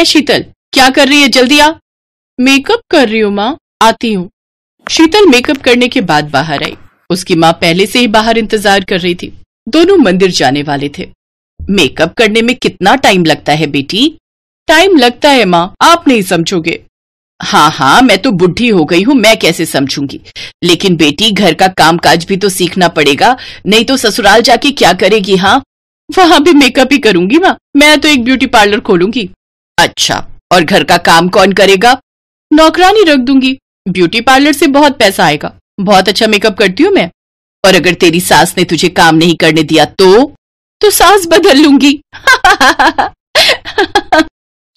है शीतल क्या कर रही है जल्दी आ मेकअप कर रही हूँ माँ आती हूँ शीतल मेकअप करने के बाद बाहर आई उसकी माँ पहले से ही बाहर इंतजार कर रही थी दोनों मंदिर जाने वाले थे मेकअप करने में कितना टाइम लगता है बेटी टाइम लगता है माँ आप नहीं समझोगे हाँ हाँ मैं तो बुढ़ी हो गई हूँ मैं कैसे समझूंगी लेकिन बेटी घर का कामकाज भी तो सीखना पड़ेगा नहीं तो ससुराल जाके क्या करेगी हाँ वहां भी मेकअप ही करूंगी माँ मैं तो एक ब्यूटी पार्लर खोलूंगी अच्छा और घर का काम कौन करेगा नौकरानी रख दूंगी ब्यूटी पार्लर से बहुत पैसा आएगा बहुत अच्छा मेकअप करती हूँ मैं और अगर तेरी सास ने तुझे काम नहीं करने दिया तो तो सास बदल लूंगी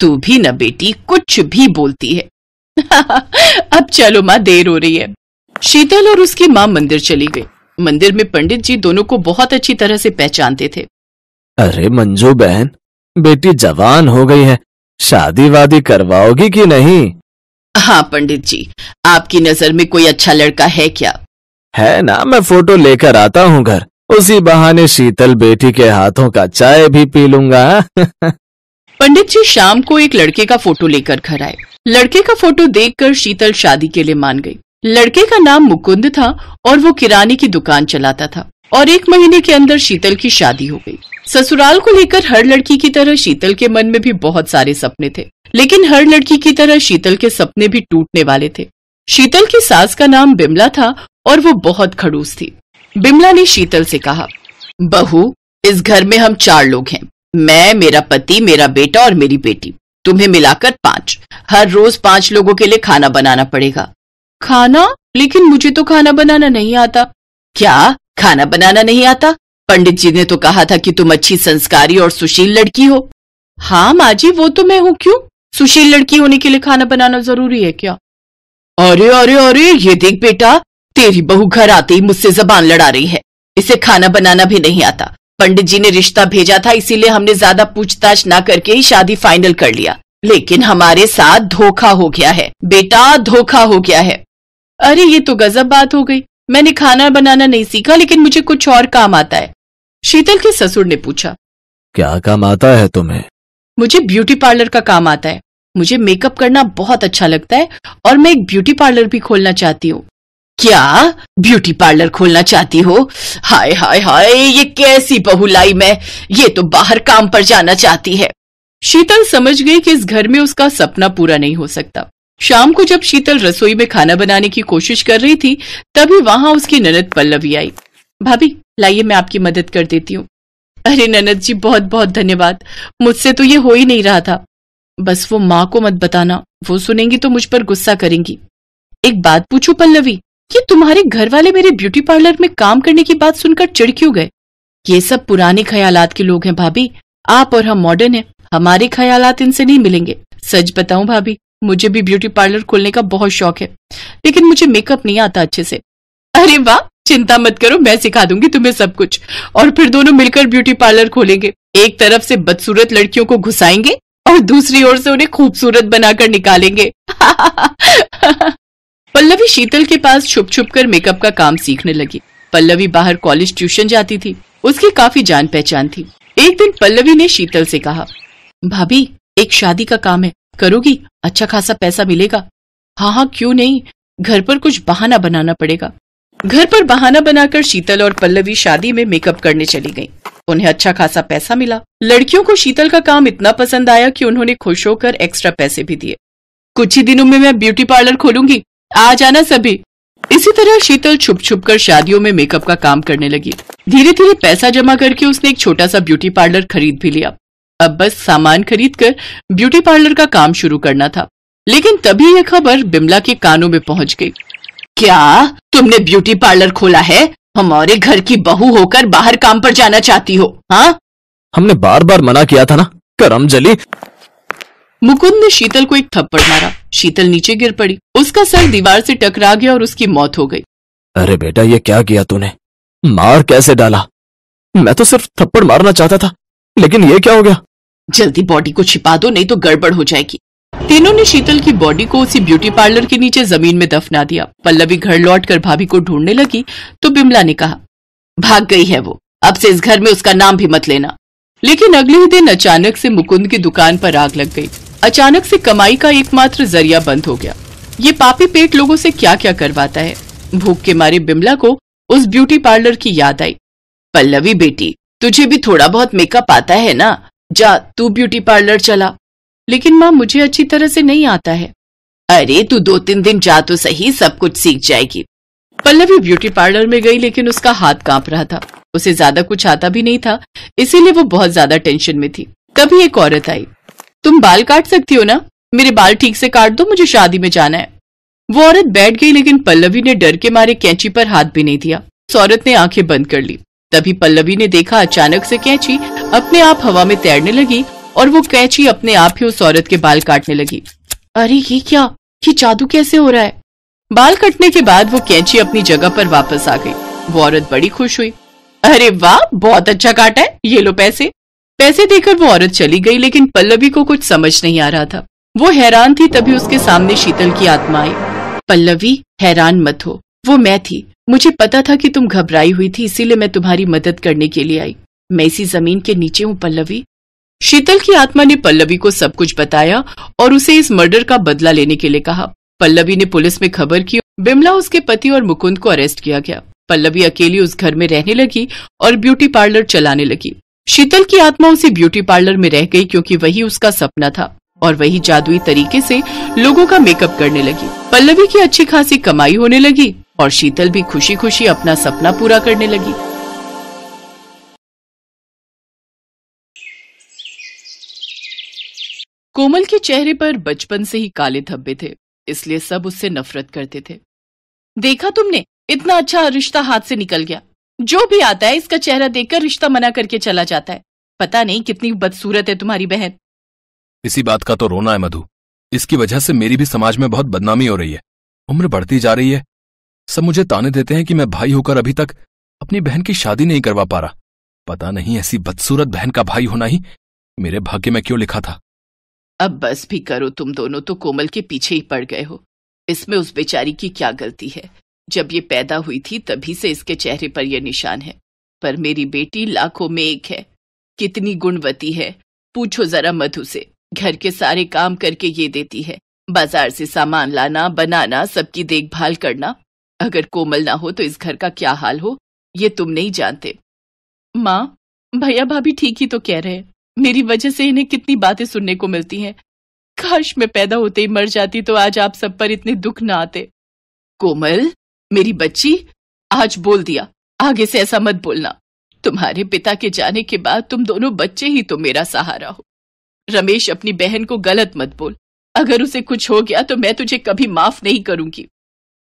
तू भी न बेटी कुछ भी बोलती है अब चलो माँ देर हो रही है शीतल और उसकी माँ मंदिर चली गई मंदिर में पंडित जी दोनों को बहुत अच्छी तरह से पहचानते थे अरे मंजू बहन बेटी जवान हो गई है शादी वादी करवाओगी कि नहीं हाँ पंडित जी आपकी नजर में कोई अच्छा लड़का है क्या है ना मैं फोटो लेकर आता हूँ घर उसी बहाने शीतल बेटी के हाथों का चाय भी पी लूंगा पंडित जी शाम को एक लड़के का फोटो लेकर घर आए लड़के का फोटो देखकर शीतल शादी के लिए मान गई लड़के का नाम मुकुंद था और वो किराने की दुकान चलाता था और एक महीने के अंदर शीतल की शादी हो गई ससुराल को लेकर हर लड़की की तरह शीतल के मन में भी बहुत सारे सपने थे लेकिन हर लड़की की तरह शीतल के सपने भी टूटने वाले थे शीतल की सास का नाम बिमला था और वो बहुत खड़ूस थी बिमला ने शीतल से कहा बहू इस घर में हम चार लोग हैं मैं मेरा पति मेरा बेटा और मेरी बेटी तुम्हें मिलाकर पांच हर रोज पांच लोगों के लिए खाना बनाना पड़ेगा खाना लेकिन मुझे तो खाना बनाना नहीं आता क्या खाना बनाना नहीं आता पंडित जी ने तो कहा था कि तुम अच्छी संस्कारी और सुशील लड़की हो हाँ माँ जी वो तो मैं हूँ क्यों सुशील लड़की होने के लिए खाना बनाना जरूरी है क्या अरे अरे अरे ये देख बेटा तेरी बहू घर आती ही मुझसे जबान लड़ा रही है इसे खाना बनाना भी नहीं आता पंडित जी ने रिश्ता भेजा था इसीलिए हमने ज्यादा पूछताछ ना करके ही शादी फाइनल कर लिया लेकिन हमारे साथ धोखा हो गया है बेटा धोखा हो गया है अरे ये तो गजब बात हो गई मैंने खाना बनाना नहीं सीखा लेकिन मुझे कुछ और काम आता है शीतल के ससुर ने पूछा क्या काम आता है तुम्हें मुझे ब्यूटी पार्लर का काम आता है मुझे मेकअप करना बहुत अच्छा लगता है और मैं एक ब्यूटी पार्लर भी खोलना चाहती हूँ क्या ब्यूटी पार्लर खोलना चाहती हो हाय हाय हाय ये कैसी बहुलाई मैं ये तो बाहर काम पर जाना चाहती है शीतल समझ गई कि इस घर में उसका सपना पूरा नहीं हो सकता शाम को जब शीतल रसोई में खाना बनाने की कोशिश कर रही थी तभी वहाँ उसकी ननद पल्लवी आई भाभी लाइए मैं आपकी मदद कर देती हूँ अरे ननद जी बहुत बहुत धन्यवाद मुझसे तो ये हो ही नहीं रहा था बस वो माँ को मत बताना वो सुनेंगी तो मुझ पर गुस्सा करेंगी एक बात पूछू पल्लवी कि तुम्हारे घर वाले मेरे ब्यूटी पार्लर में काम करने की बात सुनकर चिड़ क्यों गए ये सब पुराने ख्यालात के लोग हैं भाभी आप और हम मॉडर्न हैं हमारे ख्यालात इनसे नहीं मिलेंगे सच बताऊं भाभी मुझे भी ब्यूटी पार्लर खोलने का बहुत शौक है लेकिन मुझे मेकअप नहीं आता अच्छे से अरे वाह चिंता मत करो मैं सिखा दूंगी तुम्हें सब कुछ और फिर दोनों मिलकर ब्यूटी पार्लर खोलेंगे एक तरफ से बदसूरत लड़कियों को घुसाएंगे और दूसरी ओर से उन्हें खूबसूरत बनाकर निकालेंगे पल्लवी शीतल के पास छुप छुप कर मेकअप का काम सीखने लगी पल्लवी बाहर कॉलेज ट्यूशन जाती थी उसकी काफी जान पहचान थी एक दिन पल्लवी ने शीतल से कहा भाभी एक शादी का काम है करोगी अच्छा खासा पैसा मिलेगा हाँ हाँ क्यों नहीं घर पर कुछ बहाना बनाना पड़ेगा घर पर बहाना बनाकर शीतल और पल्लवी शादी में मेकअप करने चली गईं। उन्हें अच्छा खासा पैसा मिला लड़कियों को शीतल का काम इतना पसंद आया कि उन्होंने खुश होकर एक्स्ट्रा पैसे भी दिए कुछ ही दिनों में मैं ब्यूटी पार्लर खोलूंगी आ जाना सभी इसी तरह शीतल छुप छुप कर शादियों में मेकअप का काम करने लगी धीरे धीरे पैसा जमा करके उसने एक छोटा सा ब्यूटी पार्लर खरीद भी लिया अब बस सामान खरीदकर ब्यूटी पार्लर का काम शुरू करना था लेकिन तभी यह खबर बिमला के कानों में पहुंच गई क्या तुमने ब्यूटी पार्लर खोला है हमारे घर की बहू होकर बाहर काम पर जाना चाहती हो हा? हमने बार बार मना किया था ना करम जली मुकुंद ने शीतल को एक थप्पड़ मारा शीतल नीचे गिर पड़ी उसका सर दीवार से टकरा गया और उसकी मौत हो गई अरे बेटा ये क्या किया तूने मार कैसे डाला मैं तो सिर्फ थप्पड़ मारना चाहता था लेकिन ये क्या हो गया जल्दी बॉडी को छिपा दो नहीं तो गड़बड़ हो जाएगी तीनों ने शीतल की बॉडी को उसी ब्यूटी पार्लर के नीचे जमीन में दफना दिया पल्लवी घर लौट कर भाभी को ढूंढने लगी तो बिमला ने कहा भाग गई है वो अब से इस घर में उसका नाम भी मत लेना लेकिन अगले ही दिन अचानक से मुकुंद की दुकान पर आग लग गई अचानक से कमाई का एकमात्र जरिया बंद हो गया ये पापी पेट लोगों से क्या क्या करवाता है भूख के मारे बिमला को उस ब्यूटी पार्लर की याद आई पल्लवी बेटी तुझे भी थोड़ा बहुत मेकअप आता है ना जा तू ब्यूटी पार्लर चला लेकिन माँ मुझे अच्छी तरह से नहीं आता है अरे तू दो तीन दिन जा तो सही सब कुछ सीख जाएगी पल्लवी ब्यूटी पार्लर में गई लेकिन उसका हाथ कांप रहा था उसे ज्यादा कुछ आता भी नहीं था इसीलिए वो बहुत ज्यादा टेंशन में थी तभी एक औरत आई तुम बाल काट सकती हो ना मेरे बाल ठीक से काट दो मुझे शादी में जाना है वो औरत बैठ गई लेकिन पल्लवी ने डर के मारे कैंची पर हाथ भी नहीं दिया उस औरत ने आंखें बंद कर ली तभी पल्लवी ने देखा अचानक से कैची अपने आप हवा में तैरने लगी और वो कैची अपने आप ही उस औरत के बाल काटने लगी अरे ये क्या ये जादू कैसे हो रहा है बाल कटने के बाद वो कैची अपनी जगह पर वापस आ गई वो औरत बड़ी खुश हुई अरे वाह बहुत अच्छा काटा है ये लो पैसे पैसे देकर वो औरत चली गई लेकिन पल्लवी को कुछ समझ नहीं आ रहा था वो हैरान थी तभी उसके सामने शीतल की आत्मा आई पल्लवी हैरान मत हो वो मैं थी मुझे पता था कि तुम घबराई हुई थी इसीलिए मैं तुम्हारी मदद करने के लिए आई मैं इसी जमीन के नीचे हूँ पल्लवी शीतल की आत्मा ने पल्लवी को सब कुछ बताया और उसे इस मर्डर का बदला लेने के लिए कहा पल्लवी ने पुलिस में खबर की बिमला उसके पति और मुकुंद को अरेस्ट किया गया पल्लवी अकेली उस घर में रहने लगी और ब्यूटी पार्लर चलाने लगी शीतल की आत्मा उसी ब्यूटी पार्लर में रह गई क्योंकि वही उसका सपना था और वही जादुई तरीके से लोगों का मेकअप करने लगी पल्लवी की अच्छी खासी कमाई होने लगी और शीतल भी खुशी खुशी अपना सपना पूरा करने लगी कोमल के चेहरे पर बचपन से ही काले धब्बे थे इसलिए सब उससे नफरत करते थे देखा तुमने इतना अच्छा रिश्ता हाथ से निकल गया जो भी आता है इसका चेहरा देखकर रिश्ता मना करके चला जाता है पता नहीं कितनी बदसूरत है तुम्हारी बहन इसी बात का तो रोना है मधु इसकी वजह से मेरी भी समाज में बहुत बदनामी हो रही है उम्र बढ़ती जा रही है सब मुझे ताने देते हैं कि मैं भाई होकर अभी तक अपनी बहन की शादी नहीं करवा पा रहा पता नहीं ऐसी बदसूरत बहन का भाई होना ही मेरे भाग्य में क्यों लिखा था अब बस भी करो तुम दोनों तो कोमल के पीछे ही पड़ गए हो इसमें उस बेचारी की क्या गलती है जब ये पैदा हुई थी तभी से इसके चेहरे पर यह निशान है पर मेरी बेटी लाखों में एक है कितनी गुणवती है पूछो जरा मधु से घर के सारे काम करके ये देती है बाजार से सामान लाना बनाना सबकी देखभाल करना अगर कोमल ना हो तो इस घर का क्या हाल हो ये तुम नहीं जानते माँ भैया भाभी ठीक ही तो कह रहे हैं मेरी वजह से इन्हें कितनी बातें सुनने को मिलती हैं काश मैं पैदा होते ही मर जाती तो आज आप सब पर इतने दुख ना आते कोमल मेरी बच्ची आज बोल दिया आगे से ऐसा मत बोलना तुम्हारे पिता के जाने के बाद तुम दोनों बच्चे ही तो मेरा सहारा हो रमेश अपनी बहन को गलत मत बोल अगर उसे कुछ हो गया तो मैं तुझे कभी माफ नहीं करूंगी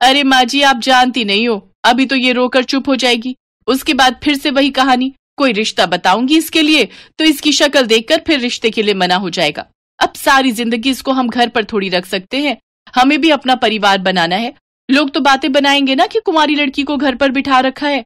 अरे माँ जी आप जानती नहीं हो अभी तो ये रोकर चुप हो जाएगी उसके बाद फिर से वही कहानी कोई रिश्ता बताऊंगी इसके लिए तो इसकी शक्ल देखकर फिर रिश्ते के लिए मना हो जाएगा अब सारी जिंदगी इसको हम घर पर थोड़ी रख सकते हैं हमें भी अपना परिवार बनाना है लोग तो बातें बनाएंगे ना कि कुमारी लड़की को घर पर बिठा रखा है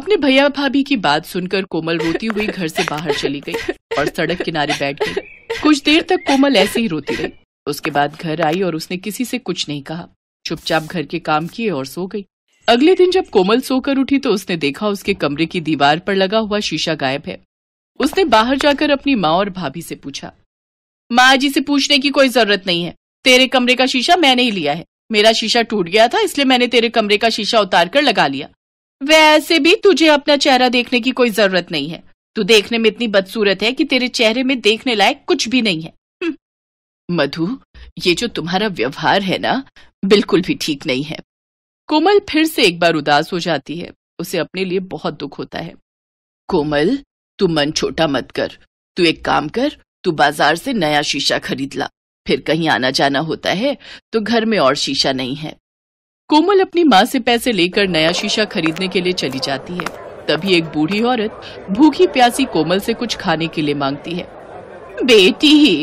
अपने भैया भाभी की बात सुनकर कोमल रोती हुई घर से बाहर चली गई और सड़क किनारे बैठ गई कुछ देर तक कोमल ऐसे ही रोती रही उसके बाद घर आई और उसने किसी से कुछ नहीं कहा चुपचाप घर के काम किए और सो गई अगले दिन जब कोमल सोकर उठी तो उसने देखा उसके कमरे की दीवार पर लगा हुआ शीशा गायब है उसने बाहर जाकर अपनी माँ और भाभी से पूछा माँ जी से पूछने की कोई जरूरत नहीं है तेरे कमरे का शीशा मैंने ही लिया है मेरा शीशा टूट गया था इसलिए मैंने तेरे कमरे का शीशा उतार कर लगा लिया वैसे भी तुझे अपना चेहरा देखने की कोई जरूरत नहीं है तू देखने में इतनी बदसूरत है कि तेरे चेहरे में देखने लायक कुछ भी नहीं है हम्म। मधु ये जो तुम्हारा व्यवहार है ना बिल्कुल भी ठीक नहीं है कोमल फिर से एक बार उदास हो जाती है उसे अपने लिए बहुत दुख होता है कोमल तू मन छोटा मत कर तू एक काम कर तू बाजार से नया शीशा खरीद ला फिर कहीं आना जाना होता है तो घर में और शीशा नहीं है कोमल अपनी माँ से पैसे लेकर नया शीशा खरीदने के लिए चली जाती है तभी एक बूढ़ी औरत भूखी प्यासी कोमल से कुछ खाने के लिए मांगती है बेटी ही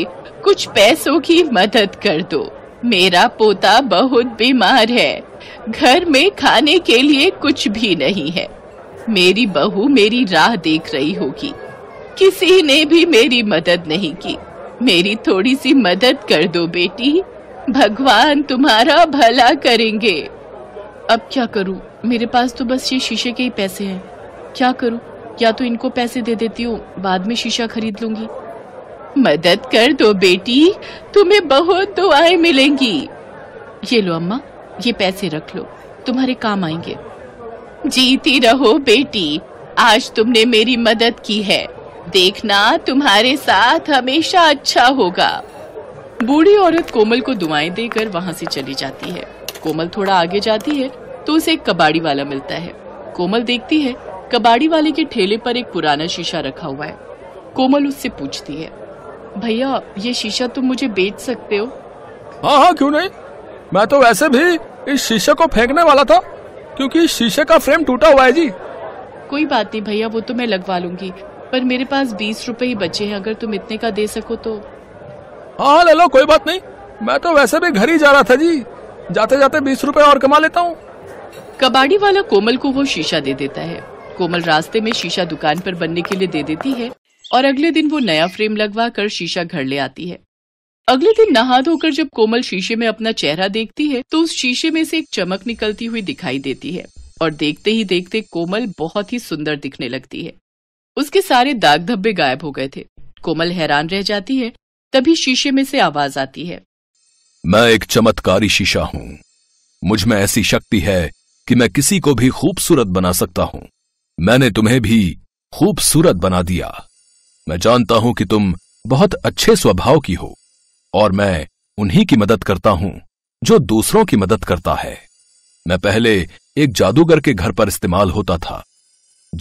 कुछ पैसों की मदद कर दो मेरा पोता बहुत बीमार है घर में खाने के लिए कुछ भी नहीं है मेरी बहू मेरी राह देख रही होगी किसी ने भी मेरी मदद नहीं की मेरी थोड़ी सी मदद कर दो बेटी भगवान तुम्हारा भला करेंगे अब क्या करूं? मेरे पास तो बस ये शीशे के ही पैसे हैं क्या करूं? या तो इनको पैसे दे देती हूँ बाद में शीशा खरीद लूंगी मदद कर दो बेटी तुम्हें बहुत दुआएं मिलेंगी ये लो अम्मा ये पैसे रख लो तुम्हारे काम आएंगे जीती रहो बेटी आज तुमने मेरी मदद की है देखना तुम्हारे साथ हमेशा अच्छा होगा बूढ़ी औरत कोमल को दुआएं देकर वहाँ से चली जाती है कोमल थोड़ा आगे जाती है तो उसे एक कबाड़ी वाला मिलता है कोमल देखती है कबाड़ी वाले के ठेले पर एक पुराना शीशा रखा हुआ है कोमल उससे पूछती है भैया ये शीशा तुम मुझे बेच सकते हो हाँ हाँ क्यों नहीं मैं तो वैसे भी इस शीशे को फेंकने वाला था क्योंकि शीशे का फ्रेम टूटा हुआ है जी कोई बात नहीं भैया वो तो मैं लगवा लूंगी पर मेरे पास बीस रुपए ही बचे हैं अगर तुम इतने का दे सको तो हाँ, हाँ ले लो कोई बात नहीं मैं तो वैसे भी घर ही जा रहा था जी जाते जाते बीस रुपए और कमा लेता हूँ कबाड़ी वाला कोमल को वो शीशा दे देता है कोमल रास्ते में शीशा दुकान पर बनने के लिए दे देती है और अगले दिन वो नया फ्रेम लगवा कर शीशा घर ले आती है अगले दिन नहा धोकर जब कोमल शीशे में अपना चेहरा देखती है तो उस शीशे में से एक चमक निकलती हुई दिखाई देती है और देखते ही देखते कोमल बहुत ही सुंदर दिखने लगती है उसके सारे दाग धब्बे गायब हो गए थे कोमल हैरान रह जाती है तभी शीशे में से आवाज आती है मैं एक चमत्कारी शीशा हूँ मुझ में ऐसी शक्ति है कि मैं किसी को भी खूबसूरत बना सकता हूँ मैंने तुम्हें भी खूबसूरत बना दिया मैं जानता हूं कि तुम बहुत अच्छे स्वभाव की हो और मैं उन्हीं की मदद करता हूं जो दूसरों की मदद करता है मैं पहले एक जादूगर के घर पर इस्तेमाल होता था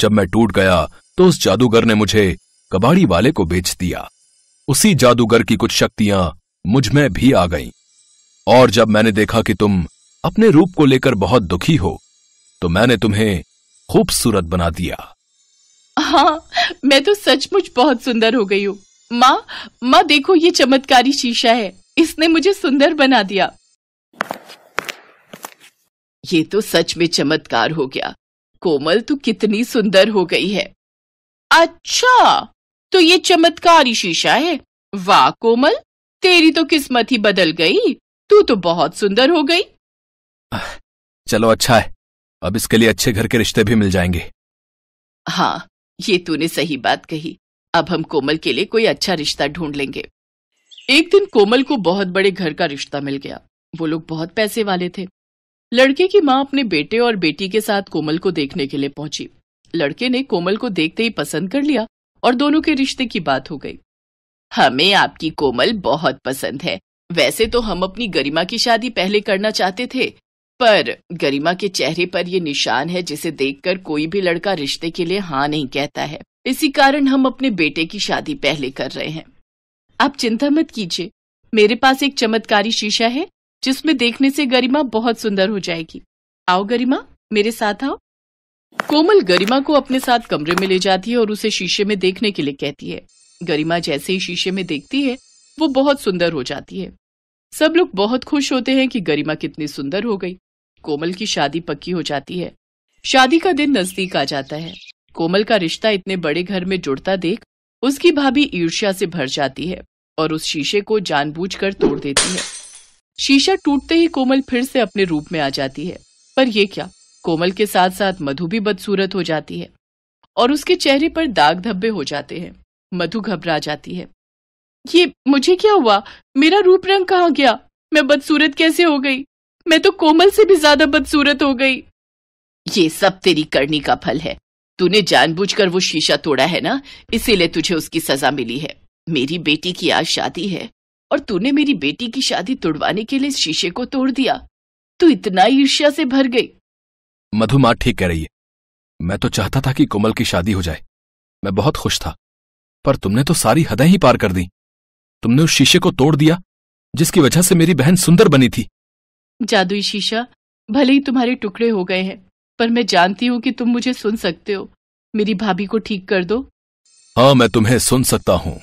जब मैं टूट गया तो उस जादूगर ने मुझे कबाड़ी वाले को बेच दिया उसी जादूगर की कुछ शक्तियां मुझ में भी आ गईं और जब मैंने देखा कि तुम अपने रूप को लेकर बहुत दुखी हो तो मैंने तुम्हें खूबसूरत बना दिया हाँ मैं तो सचमुच बहुत सुंदर हो गई हूँ माँ माँ देखो ये चमत्कारी शीशा है इसने मुझे सुंदर बना दिया ये तो सच में चमत्कार हो गया कोमल तू तो कितनी सुंदर हो गई है अच्छा तो ये चमत्कारी शीशा है वाह कोमल तेरी तो किस्मत ही बदल गई तू तो बहुत सुंदर हो गई चलो अच्छा है अब इसके लिए अच्छे घर के रिश्ते भी मिल जाएंगे हाँ ये तूने सही बात कही अब हम कोमल के लिए कोई अच्छा रिश्ता ढूंढ लेंगे एक दिन कोमल को बहुत बड़े घर का रिश्ता मिल गया वो लोग बहुत पैसे वाले थे लड़के की माँ अपने बेटे और बेटी के साथ कोमल को देखने के लिए पहुंची लड़के ने कोमल को देखते ही पसंद कर लिया और दोनों के रिश्ते की बात हो गई हमें आपकी कोमल बहुत पसंद है वैसे तो हम अपनी गरिमा की शादी पहले करना चाहते थे पर गरिमा के चेहरे पर यह निशान है जिसे देखकर कोई भी लड़का रिश्ते के लिए हाँ नहीं कहता है इसी कारण हम अपने बेटे की शादी पहले कर रहे हैं आप चिंता मत कीजिए मेरे पास एक चमत्कारी शीशा है जिसमें देखने से गरिमा बहुत सुंदर हो जाएगी आओ गरिमा मेरे साथ आओ कोमल गरिमा को अपने साथ कमरे में ले जाती है और उसे शीशे में देखने के लिए कहती है गरिमा जैसे ही शीशे में देखती है वो बहुत सुंदर हो जाती है सब लोग बहुत खुश होते हैं कि गरिमा कितनी सुंदर हो गई कोमल की शादी पक्की हो जाती है शादी का दिन नजदीक आ जाता है कोमल का रिश्ता इतने बड़े घर में जुड़ता देख उसकी भाभी ईर्ष्या से भर जाती है और उस शीशे को जानबूझकर तोड़ देती है शीशा टूटते ही कोमल फिर से अपने रूप में आ जाती है पर यह क्या कोमल के साथ साथ मधु भी बदसूरत हो जाती है और उसके चेहरे पर दाग धब्बे हो जाते हैं मधु घबरा जाती है ये मुझे क्या हुआ मेरा रूप रंग कहाँ गया मैं बदसूरत कैसे हो गई मैं तो कोमल से भी ज्यादा बदसूरत हो गई ये सब तेरी करनी का फल है तूने जानबूझकर वो शीशा तोड़ा है ना इसीलिए तुझे उसकी सजा मिली है मेरी बेटी की आज शादी है और तूने मेरी बेटी की शादी तोड़वाने के लिए शीशे को तोड़ दिया तू इतना ईर्ष्या से भर गई मधुमा ठीक कह रही है मैं तो चाहता था कि कोमल की शादी हो जाए मैं बहुत खुश था पर तुमने तो सारी हदें ही पार कर दी तुमने उस शीशे को तोड़ दिया जिसकी वजह से मेरी बहन सुंदर बनी थी जादुई शीशा भले ही तुम्हारे टुकड़े हो गए हैं पर मैं जानती हूँ कि तुम मुझे सुन सकते हो मेरी भाभी को ठीक कर दो हाँ मैं तुम्हें सुन सकता हूँ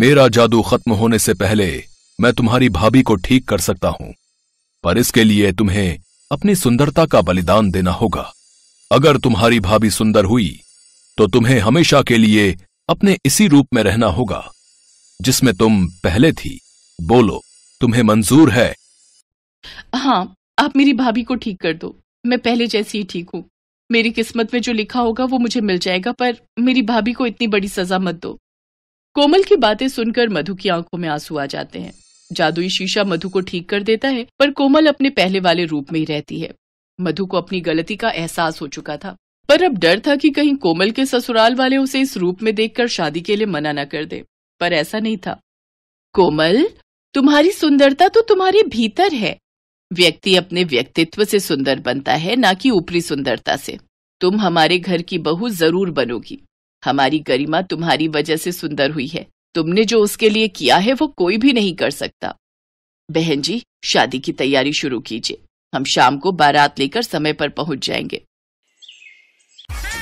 मेरा जादू खत्म होने से पहले मैं तुम्हारी भाभी को ठीक कर सकता हूँ पर इसके लिए तुम्हें अपनी सुंदरता का बलिदान देना होगा अगर तुम्हारी भाभी सुंदर हुई तो तुम्हें हमेशा के लिए अपने इसी रूप में रहना होगा जिसमें तुम पहले थी बोलो तुम्हें मंजूर है हाँ आप मेरी भाभी को ठीक कर दो मैं पहले जैसी ही ठीक हूँ मेरी किस्मत में जो लिखा होगा वो मुझे मिल जाएगा पर मेरी भाभी को इतनी बड़ी सजा मत दो कोमल की बातें सुनकर मधु की आंखों में आंसू आ जाते हैं जादुई शीशा मधु को ठीक कर देता है पर कोमल अपने पहले वाले रूप में ही रहती है मधु को अपनी गलती का एहसास हो चुका था पर अब डर था कि कहीं कोमल के ससुराल वाले उसे इस रूप में देखकर शादी के लिए मना न कर दे पर ऐसा नहीं था कोमल तुम्हारी सुंदरता तो तुम्हारे भीतर है व्यक्ति अपने व्यक्तित्व से सुंदर बनता है ना कि ऊपरी सुंदरता से तुम हमारे घर की बहू जरूर बनोगी हमारी गरिमा तुम्हारी वजह से सुंदर हुई है तुमने जो उसके लिए किया है वो कोई भी नहीं कर सकता बहन जी शादी की तैयारी शुरू कीजिए हम शाम को बारात लेकर समय पर पहुंच जाएंगे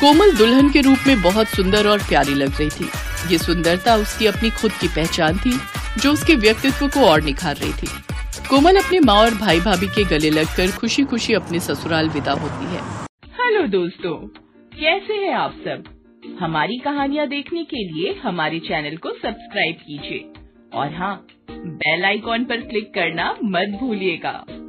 कोमल दुल्हन के रूप में बहुत सुंदर और प्यारी लग रही थी ये सुंदरता उसकी अपनी खुद की पहचान थी जो उसके व्यक्तित्व को और निखार रही थी कोमल अपने माँ और भाई भाभी के गले लगकर खुशी खुशी अपने ससुराल विदा होती है हेलो दोस्तों कैसे हैं आप सब हमारी कहानियाँ देखने के लिए हमारे चैनल को सब्सक्राइब कीजिए और हाँ बेल आइकॉन पर क्लिक करना मत भूलिएगा